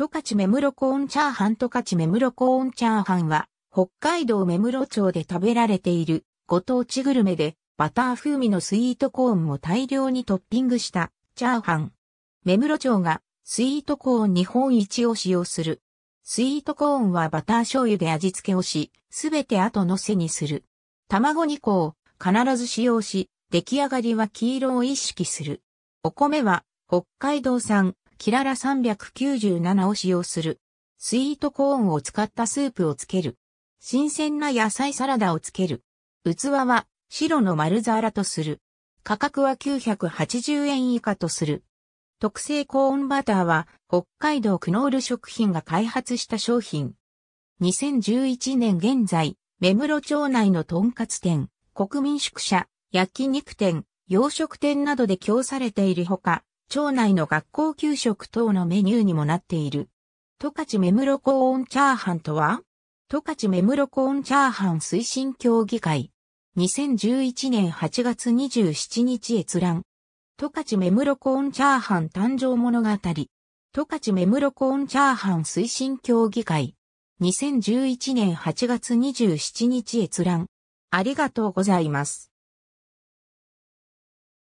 十勝目室コーンチャーハン十勝目室コーンチャーハンは、北海道目室町で食べられているご当地グルメで、バター風味のスイートコーンを大量にトッピングしたチャーハン。目室町がスイートコーン日本一を使用する。スイートコーンはバター醤油で味付けをし、すべて後のせにする。卵2個を必ず使用し、出来上がりは黄色を意識する。お米は北海道産キララ397を使用する。スイートコーンを使ったスープをつける。新鮮な野菜サラダをつける。器は白の丸皿とする。価格は980円以下とする。特製コーンバターは北海道クノール食品が開発した商品。2011年現在、目室町内のとんかつ店、国民宿舎、焼肉店、洋食店などで供されているほか、町内の学校給食等のメニューにもなっている。トカチメムロコーンチャーハンとはトカチメムロコーンチャーハン推進協議会。2011年8月27日閲覧。トカチメムロコーンチャーハン誕生物語。トカチメムロコーンチャーハン推進協議会。2011年8月27日閲覧。ありがとうございます。